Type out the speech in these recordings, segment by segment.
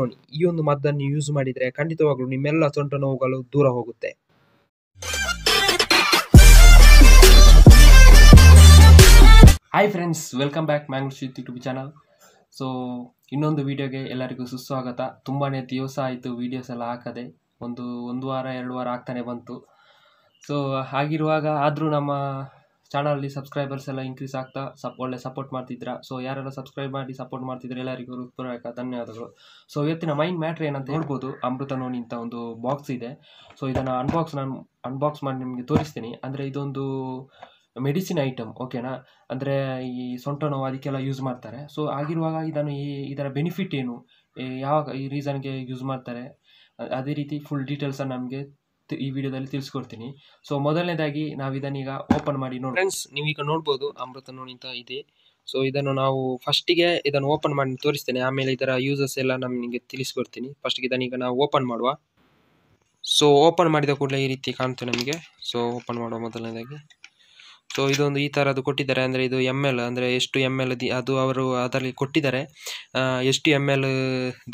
ನೋಡಿ ಈ ಒಂದು ಮದ್ದನ್ನು ಯೂಸ್ ಮಾಡಿದರೆ ಖಂಡಿತವಾಗ್ಲೂ ನಿಮ್ಮೆಲ್ಲ ಸೊಂಟ ನೋವುಗಳು ದೂರ ಹೋಗುತ್ತೆ hi friends welcome back Mangalore ಶೀತ್ ಯೂಟ್ಯೂಬ್ ಚಾನಲ್ ಸೊ ಇನ್ನೊಂದು ವಿಡಿಯೋಗೆ ಎಲ್ಲರಿಗೂ ಸುಸ್ವಾಗತ ತುಂಬಾ ದಿವಸ ಆಯಿತು ವೀಡಿಯೋಸ್ ಎಲ್ಲ ಹಾಕದೆ ಒಂದು ಒಂದು ವಾರ ಎರಡು ವಾರ ಆಗ್ತಾನೆ ಬಂತು ಸೊ ಹಾಗಿರುವಾಗ ಆದರೂ ನಮ್ಮ ಚಾನಲಲ್ಲಿ ಸಬ್ಸ್ಕ್ರೈಬರ್ಸ್ ಎಲ್ಲ ಇನ್ಕ್ರೀಸ್ ಆಗ್ತಾ ಸಪ್ ಒಳ್ಳೆ ಸಪೋರ್ಟ್ ಮಾಡ್ತಿದ್ರ ಸೊ ಯಾರೆಲ್ಲ ಸಬ್ಸ್ಕ್ರೈಬ್ ಮಾಡಿ ಸಪೋರ್ಟ್ ಮಾಡ್ತಿದ್ರೆ ಎಲ್ಲರಿಗೂ ಹೃತ್ಪೂರ್ವಕ ಧನ್ಯವಾದಗಳು ಸೊ ಇವತ್ತಿನ ಮೈನ್ ಮ್ಯಾಟ್ರ್ ಏನಂತ ಹೇಳ್ಬೋದು ಅಮೃತ ನೋನಿ ಅಂತ ಒಂದು ಬಾಕ್ಸ್ ಇದೆ ಸೊ ಇದನ್ನು ಅನ್ಬಾಕ್ಸ್ ನಾನು ಅನ್ಬಾಕ್ಸ್ ಮಾಡಿ ನಿಮಗೆ ತೋರಿಸ್ತೀನಿ ಅಂದರೆ ಇದೊಂದು ಮೆಡಿಸಿನ್ ಐಟಮ್ ಓಕೆನಾ ಅಂದರೆ ಈ ಸೊಂಟ ನೋವು ಅದಕ್ಕೆಲ್ಲ ಯೂಸ್ ಮಾಡ್ತಾರೆ ಸೊ ಆಗಿರುವಾಗ ಇದನ್ನು ಈ ಇದರ ಬೆನಿಫಿಟ್ ಏನು ಯಾವಾಗ ಈ ರೀಸನ್ಗೆ ಯೂಸ್ ಮಾಡ್ತಾರೆ ಅದೇ ರೀತಿ ಫುಲ್ ಡೀಟೇಲ್ಸನ್ನು ನಮಗೆ ಈ ವಿಡಿಯೋದಲ್ಲಿ ತಿಳಿಸ್ಕೊಡ್ತೀನಿ ಸೊ ಮೊದಲನೇದಾಗಿ ನಾವು ಇದನ್ನೀಗ ಓಪನ್ ಮಾಡಿ ನೋಡಿ ಫ್ರೆಂಡ್ಸ್ ನೀವೀಗ ನೋಡ್ಬೋದು ಅಮೃತ ನೋಡಿ ಅಂತ ಇದೆ ಸೊ ಇದನ್ನು ನಾವು ಫಸ್ಟಿಗೆ ಇದನ್ನು ಓಪನ್ ಮಾಡಿ ತೋರಿಸ್ತೇನೆ ಆಮೇಲೆ ಇದರ ಯೂಸಸ್ ಎಲ್ಲ ನಾನು ನಿಮಗೆ ತಿಳಿಸ್ಕೊಡ್ತೀನಿ ಫಸ್ಟಿಗೆ ಇದನ್ನೀಗ ನಾವು ಓಪನ್ ಮಾಡುವ ಸೊ ಓಪನ್ ಮಾಡಿದ ಕೂಡಲೇ ಈ ರೀತಿ ಕಾಣ್ತು ನಮಗೆ ಸೊ ಓಪನ್ ಮಾಡುವ ಮೊದಲನೇದಾಗಿ ಸೊ ಇದೊಂದು ಈ ಥರದ್ದು ಕೊಟ್ಟಿದ್ದಾರೆ ಅಂದರೆ ಇದು ಎಮ್ ಎಲ್ ಅಂದರೆ ಎಷ್ಟು ಎಮ್ ಎಲ್ ದಿ ಅದು ಅವರು ಅದರಲ್ಲಿ ಕೊಟ್ಟಿದ್ದಾರೆ ಎಷ್ಟು ಎಮ್ ಎಲ್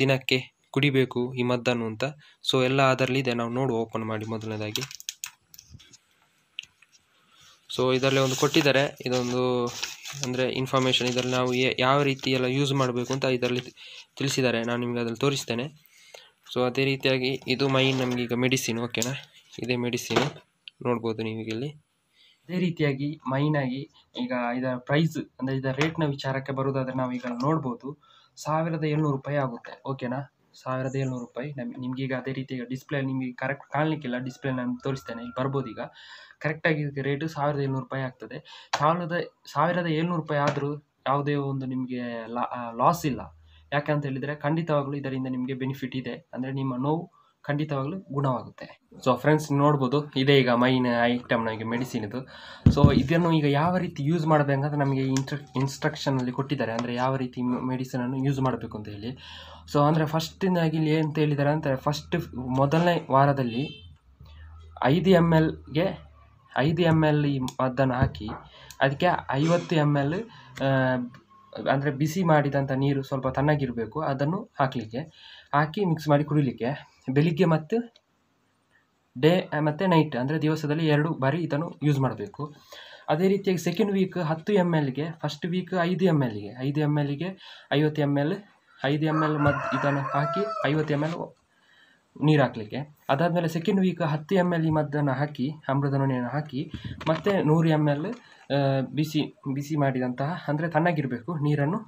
ದಿನಕ್ಕೆ ಕುಡಿಬೇಕು ಈ ಮದ್ದನ್ನು ಅಂತ ಸೊ ಎಲ್ಲ ಅದರಲ್ಲಿ ಇದೆ ನಾವು ನೋಡು ಓಪನ್ ಮಾಡಿ ಮೊದಲನೇದಾಗಿ ಸೊ ಇದರಲ್ಲಿ ಒಂದು ಕೊಟ್ಟಿದ್ದಾರೆ ಇದೊಂದು ಅಂದರೆ ಇನ್ಫಾರ್ಮೇಷನ್ ಇದರಲ್ಲಿ ನಾವು ಯಾವ ರೀತಿ ಎಲ್ಲ ಯೂಸ್ ಮಾಡಬೇಕು ಅಂತ ಇದರಲ್ಲಿ ತಿಳಿಸಿದ್ದಾರೆ ನಾನು ನಿಮಗೆ ಅದರಲ್ಲಿ ತೋರಿಸ್ತೇನೆ ಸೊ ಅದೇ ರೀತಿಯಾಗಿ ಇದು ಮೈನ್ ನಮಗೆ ಈಗ ಮೆಡಿಸಿನ್ ಓಕೆನಾ ಇದೇ ಮೆಡಿಸಿನ್ ನೋಡ್ಬೋದು ನೀವು ಇಲ್ಲಿ ಅದೇ ರೀತಿಯಾಗಿ ಮೈನ್ ಆಗಿ ಈಗ ಇದರ ಪ್ರೈಸ್ ಅಂದರೆ ಇದರ ರೇಟ್ನ ವಿಚಾರಕ್ಕೆ ಬರೋದಾದರೆ ನಾವು ಈಗ ನೋಡ್ಬೋದು ಸಾವಿರದ ಏಳ್ನೂರು ರೂಪಾಯಿ ಆಗುತ್ತೆ ಓಕೆನಾ ಸಾವಿರದ ಏಳ್ನೂರು ರೂಪಾಯಿ ನಮಗೆ ಈಗ ಅದೇ ರೀತಿ ಡಿಸ್ಪ್ಲೇ ನಿಮಗೆ ಕರೆಕ್ಟ್ ಕಾಣಲಿಕ್ಕಿಲ್ಲ ಡಿಸ್ಪ್ಲೇ ನಾನು ತೋರಿಸ್ತೇನೆ ಇಲ್ಲಿ ಬರ್ಬೋದು ಈಗ ಕರೆಕ್ಟಾಗಿ ಇದಕ್ಕೆ ರೇಟು ಸಾವಿರದ ಏಳ್ನೂರು ರೂಪಾಯಿ ಆಗ್ತದೆ ಸಾವಿರದ ಸಾವಿರದ ಏಳ್ನೂರು ರೂಪಾಯಿ ಆದರೂ ಯಾವುದೇ ಒಂದು ನಿಮಗೆ ಲಾಸ್ ಇಲ್ಲ ಯಾಕೆ ಅಂತ ಹೇಳಿದರೆ ಖಂಡಿತವಾಗಲೂ ಇದರಿಂದ ನಿಮಗೆ ಬೆನಿಫಿಟ್ ಇದೆ ಅಂದರೆ ನಿಮ್ಮ ನೋವು ಖಂಡಿತವಾಗಲೂ ಗುಣವಾಗುತ್ತೆ ಸೊ ಫ್ರೆಂಡ್ಸ್ ನೋಡ್ಬೋದು ಇದೇ ಈಗ ಮೈನ್ ಐಟಮ್ ನಮಗೆ ಮೆಡಿಸಿನ್ ಇದು ಸೊ ಇದನ್ನು ಈಗ ಯಾವ ರೀತಿ ಯೂಸ್ ಅಂತ ನಮಗೆ ಇಂಟ್ರ ಇನ್ಸ್ಟ್ರಕ್ಷನಲ್ಲಿ ಕೊಟ್ಟಿದ್ದಾರೆ ಅಂದರೆ ಯಾವ ರೀತಿ ಮೆಡಿಸಿನನ್ನು ಯೂಸ್ ಮಾಡಬೇಕು ಅಂತ ಹೇಳಿ ಸೊ ಅಂದರೆ ಫಸ್ಟಿನಾಗಿ ಇಲ್ಲಿ ಏನು ಹೇಳಿದ್ದಾರೆ ಅಂದರೆ ಫಸ್ಟ್ ಮೊದಲನೇ ವಾರದಲ್ಲಿ ಐದು ಎಮ್ ಎಲ್ಗೆ ಐದು ಎಮ್ ಎಲ್ ಈ ಮದ್ದನ್ನು ಹಾಕಿ ಅದಕ್ಕೆ ಐವತ್ತು ಎಮ್ ಎಲ್ ಅಂದರೆ ಬಿಸಿ ಮಾಡಿದಂಥ ನೀರು ಸ್ವಲ್ಪ ತಣ್ಣಗಿರಬೇಕು ಅದನ್ನು ಹಾಕಲಿಕ್ಕೆ ಹಾಕಿ ಮಿಕ್ಸ್ ಮಾಡಿ ಕುಡಿಲಿಕ್ಕೆ ಬೆಳಿಗ್ಗೆ ಮತ್ತು ಡೇ ಮತ್ತು ನೈಟ್ ಅಂದರೆ ದಿವಸದಲ್ಲಿ ಎರಡು ಬಾರಿ ಇದನ್ನು ಯೂಸ್ ಮಾಡಬೇಕು ಅದೇ ರೀತಿಯಾಗಿ ಸೆಕೆಂಡ್ ವೀಕ್ ಹತ್ತು ಎಮ್ ಎಲ್ಗೆ ಫಸ್ಟ್ ವೀಕ್ ಐದು ಎಮ್ ಎಲ್ಗೆ ಐದು ಎಮ್ ಎಲ್ಗೆ ಐವತ್ತು ಎಮ್ ಎಲ್ ಐದು ಎಮ್ ಎಲ್ ಮದ್ದು ಇದನ್ನು ಹಾಕಿ ಐವತ್ತು ಎಮ್ ಎಲ್ ನೀರು ಹಾಕಲಿಕ್ಕೆ ಅದಾದಮೇಲೆ ಸೆಕೆಂಡ್ ವೀಕ್ ಹತ್ತು ಎಮ್ ಎಲ್ ಈ ಮದ್ದನ್ನು ಹಾಕಿ ಅಮೃತ ನೊಣೆಯನ್ನು ಹಾಕಿ ಮತ್ತು ನೂರು ಎಮ್ ಎಲ್ ಬಿಸಿ ಬಿಸಿ ಮಾಡಿದಂತಹ ಅಂದರೆ ತಣ್ಣಗಿರಬೇಕು ನೀರನ್ನು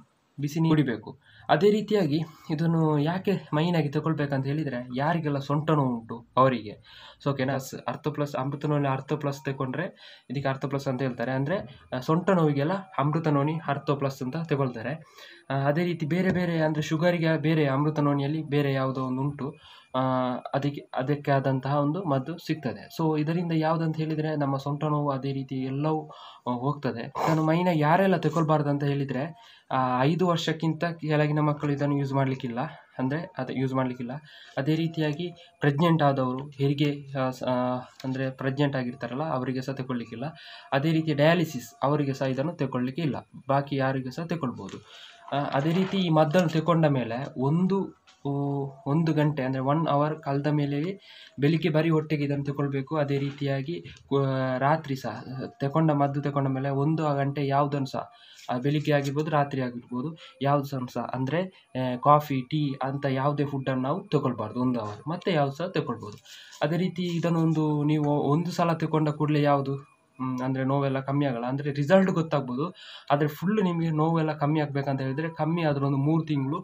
ಬಿಸಿ ನೀಡಿಬೇಕು ಅದೇ ರೀತಿಯಾಗಿ ಇದನ್ನು ಯಾಕೆ ಮೈನಾಗಿ ತಗೊಳ್ಬೇಕಂತ ಹೇಳಿದರೆ ಯಾರಿಗೆಲ್ಲ ಸೊಂಟ ನೋವು ಉಂಟು ಅವರಿಗೆ ಸೊ ಓಕೆನಾ ಅರ್ಥ ಪ್ಲಸ್ ಅಮೃತ ನೋವಿನ ಅರ್ಥ ಪ್ಲಸ್ ತಗೊಂಡ್ರೆ ಇದಕ್ಕೆ ಅರ್ಥ ಪ್ಲಸ್ ಅಂತ ಹೇಳ್ತಾರೆ ಅಂದರೆ ಸೊಂಟ ನೋವಿಗೆಲ್ಲ ಅಮೃತ ನೋನಿ ಅರ್ಥ ಪ್ಲಸ್ ಅಂತ ತಗೊಳ್ತಾರೆ ಅದೇ ರೀತಿ ಬೇರೆ ಬೇರೆ ಅಂದರೆ ಶುಗರಿಗೆ ಬೇರೆ ಅಮೃತ ನೋನಿಯಲ್ಲಿ ಬೇರೆ ಯಾವುದೋ ಒಂದು ಉಂಟು ಅದಕ್ಕೆ ಅದಕ್ಕೆ ಆದಂತಹ ಒಂದು ಮದ್ದು ಸಿಗ್ತದೆ ಸೊ ಇದರಿಂದ ಯಾವುದಂತ ಹೇಳಿದರೆ ನಮ್ಮ ಸೊಂಟ ನೋವು ಅದೇ ರೀತಿ ಎಲ್ಲವೂ ಹೋಗ್ತದೆ ನಾನು ಮೈನ ಯಾರೆಲ್ಲ ತಗೊಳ್ಬಾರ್ದು ಅಂತ ಹೇಳಿದರೆ ಐದು ವರ್ಷಕ್ಕಿಂತ ಕೆಳಗಿನ ಮಕ್ಕಳು ಇದನ್ನು ಯೂಸ್ ಮಾಡಲಿಕ್ಕಿಲ್ಲ ಅಂದರೆ ಅದು ಯೂಸ್ ಮಾಡಲಿಕ್ಕಿಲ್ಲ ಅದೇ ರೀತಿಯಾಗಿ ಪ್ರೆಗ್ನೆಂಟ್ ಆದವರು ಹೆರಿಗೆ ಅಂದರೆ ಪ್ರೆಗ್ನೆಂಟ್ ಆಗಿರ್ತಾರಲ್ಲ ಅವರಿಗೆ ಸಹ ತಗೊಳ್ಳಿಕ್ಕಿಲ್ಲ ಅದೇ ರೀತಿ ಡಯಾಲಿಸಿಸ್ ಅವರಿಗೆ ಸಹ ಇದನ್ನು ತಗೊಳ್ಳಿಕ್ಕೆ ಇಲ್ಲ ಬಾಕಿ ಯಾರಿಗೆ ಸಹ ತಗೊಳ್ಬೋದು ಅದೇ ರೀತಿ ಈ ಮದ್ದನ್ನು ತೆಕೊಂಡ ಮೇಲೆ ಒಂದು ಒಂದು ಗಂಟೆ ಅಂದರೆ ಒನ್ ಅವರ್ ಕಳೆದ ಮೇಲೆ ಬೆಳಿಗ್ಗೆ ಬರೀ ಹೊಟ್ಟೆಗೆ ಇದನ್ನು ತಗೊಳ್ಬೇಕು ಅದೇ ರೀತಿಯಾಗಿ ರಾತ್ರಿ ಸಹ ತಗೊಂಡ ಮದ್ದು ತಗೊಂಡ ಮೇಲೆ ಒಂದು ಗಂಟೆ ಯಾವುದನ್ನು ಸಹ ಬೆಳಿಗ್ಗೆ ಆಗಿರ್ಬೋದು ರಾತ್ರಿ ಆಗಿರ್ಬೋದು ಯಾವುದು ಸಹ ಅಂದರೆ ಕಾಫಿ ಟೀ ಅಂತ ಯಾವುದೇ ಫುಡ್ಡನ್ನು ನಾವು ತಗೊಳ್ಬಾರ್ದು ಒಂದು ಅವರ್ ಮತ್ತೆ ಯಾವುದು ಸಹ ತಗೊಳ್ಬೋದು ಅದೇ ರೀತಿ ಇದನ್ನೊಂದು ನೀವು ಒಂದು ಸಲ ತಗೊಂಡ ಕೂಡಲೇ ಯಾವುದು ಅಂದರೆ ನೋವೆಲ್ಲ ಕಮ್ಮಿ ಆಗಲ್ಲ ಅಂದರೆ ರಿಸಲ್ಟ್ ಗೊತ್ತಾಗ್ಬೋದು ಆದರೆ ಫುಲ್ ನಿಮಗೆ ನೋವೆಲ್ಲ ಕಮ್ಮಿ ಆಗಬೇಕಂತ ಹೇಳಿದರೆ ಕಮ್ಮಿ ಆದರೂ ಒಂದು ಮೂರು ತಿಂಗಳು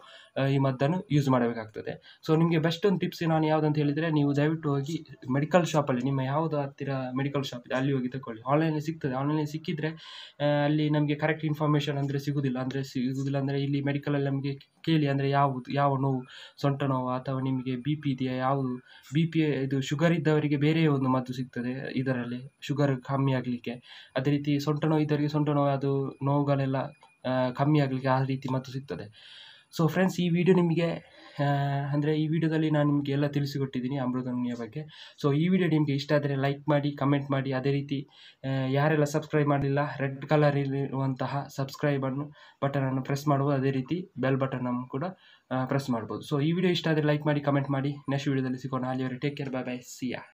ಈ ಮದ್ದನ್ನು ಯೂಸ್ ಮಾಡಬೇಕಾಗ್ತದೆ ಸೊ ನಿಮಗೆ ಬೆಸ್ಟ್ ಒಂದು ಟಿಪ್ಸ್ ನಾನು ಯಾವುದಂತ ಹೇಳಿದರೆ ನೀವು ದಯವಿಟ್ಟು ಹೋಗಿ ಮೆಡಿಕಲ್ ಶಾಪಲ್ಲಿ ನಿಮ್ಮ ಯಾವುದು ಹತ್ತಿರ ಮೆಡಿಕಲ್ ಶಾಪ್ ಇದೆ ಅಲ್ಲಿ ಹೋಗಿ ತಗೊಳ್ಳಿ ಆನ್ಲೈನಲ್ಲಿ ಸಿಗ್ತದೆ ಆನ್ಲೈನಲ್ಲಿ ಸಿಕ್ಕಿದರೆ ಅಲ್ಲಿ ನಮಗೆ ಕರೆಕ್ಟ್ ಇನ್ಫಾರ್ಮೇಷನ್ ಅಂದರೆ ಸಿಗುವುದಿಲ್ಲ ಅಂದರೆ ಸಿಗುವುದಿಲ್ಲ ಅಂದರೆ ಇಲ್ಲಿ ಮೆಡಿಕಲಲ್ಲಿ ನಮಗೆ ಕೇಳಿ ಅಂದರೆ ಯಾವುದು ಯಾವ ನೋವು ಸೊಂಟ ನೋವು ಅಥವಾ ನಿಮಗೆ ಬಿ ಪಿ ಇದೆಯಾ ಯಾವುದು ಬಿ ಪಿ ಇದು ಶುಗರ್ ಇದ್ದವರಿಗೆ ಬೇರೆ ಒಂದು ಮದ್ದು ಸಿಗ್ತದೆ ಇದರಲ್ಲಿ ಶುಗರ್ ಕಮ್ಮಿ ಆಗಲಿಕ್ಕೆ ಅದೇ ರೀತಿ ಸೊಂಟ ನೋವು ಇದ್ದವರಿಗೆ ಸೊಂಟ ನೋವು ಅದು ನೋವುಗಳೆಲ್ಲ ಕಮ್ಮಿ ಆಗಲಿಕ್ಕೆ ಆ ರೀತಿ ಮದ್ದು ಸಿಗ್ತದೆ ಸೊ ಫ್ರೆಂಡ್ಸ್ ಈ ವಿಡಿಯೋ ನಿಮಗೆ ಅಂದರೆ ಈ ವಿಡಿಯೋದಲ್ಲಿ ನಾನು ನಿಮಗೆ ಎಲ್ಲ ತಿಳಿಸಿಕೊಟ್ಟಿದ್ದೀನಿ ಅಮೃತಿಯ ಬಗ್ಗೆ ಸೊ ಈ ವಿಡಿಯೋ ನಿಮಗೆ ಇಷ್ಟ ಆದರೆ ಲೈಕ್ ಮಾಡಿ ಕಮೆಂಟ್ ಮಾಡಿ ಅದೇ ರೀತಿ ಯಾರೆಲ್ಲ ಸಬ್ಸ್ಕ್ರೈಬ್ ಮಾಡಲಿಲ್ಲ ರೆಡ್ ಕಲರ್ ಇರುವಂತಹ ಸಬ್ಸ್ಕ್ರೈಬನ್ನು ಬಟನನ್ನು ಪ್ರೆಸ್ ಮಾಡ್ಬೋದು ಅದೇ ರೀತಿ ಬೆಲ್ ಬಟನನ್ನು ಕೂಡ ಪ್ರೆಸ್ ಮಾಡ್ಬೋದು ಸೊ ಈ ವಿಡಿಯೋ ಇಷ್ಟ ಆದರೆ ಲೈಕ್ ಮಾಡಿ ಕಮೆಂಟ್ ಮಾಡಿ ನೆಕ್ಸ್ಟ್ ವಿಡಿಯೋದಲ್ಲಿ ಸಿಗೋಣ ಅಲ್ಲಿವರೆಗೆ ಟೇಕ್ ಕೇರ್ ಬಾಯ್ ಬಾಯ್ ಸಿಯಾ